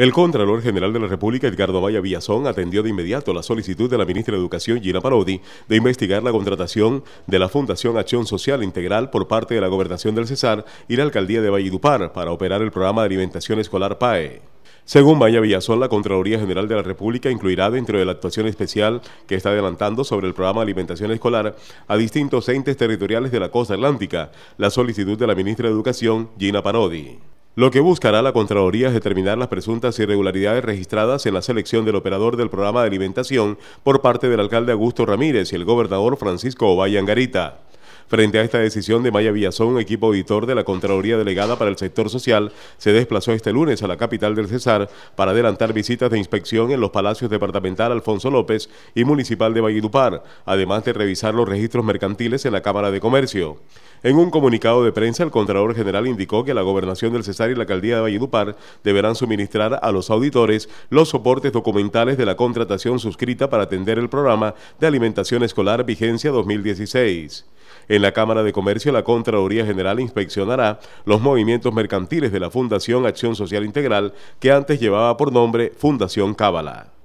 El Contralor General de la República, Edgardo Valla Villazón, atendió de inmediato la solicitud de la ministra de Educación, Gina Parodi, de investigar la contratación de la Fundación Acción Social Integral por parte de la Gobernación del Cesar y la Alcaldía de Valledupar para operar el programa de alimentación escolar PAE. Según Valla Villazón, la Contraloría General de la República incluirá dentro de la actuación especial que está adelantando sobre el programa de alimentación escolar a distintos entes territoriales de la costa atlántica la solicitud de la ministra de Educación, Gina Parodi. Lo que buscará la Contraloría es determinar las presuntas irregularidades registradas en la selección del operador del programa de alimentación por parte del alcalde Augusto Ramírez y el gobernador Francisco Ovalle Angarita. Frente a esta decisión de Maya Villazón, equipo auditor de la Contraloría Delegada para el Sector Social se desplazó este lunes a la capital del Cesar para adelantar visitas de inspección en los palacios departamental Alfonso López y municipal de Valledupar, además de revisar los registros mercantiles en la Cámara de Comercio. En un comunicado de prensa, el Contralor General indicó que la Gobernación del Cesar y la Alcaldía de Valledupar deberán suministrar a los auditores los soportes documentales de la contratación suscrita para atender el programa de alimentación escolar vigencia 2016. En la Cámara de Comercio, la Contraloría General inspeccionará los movimientos mercantiles de la Fundación Acción Social Integral, que antes llevaba por nombre Fundación Cábala.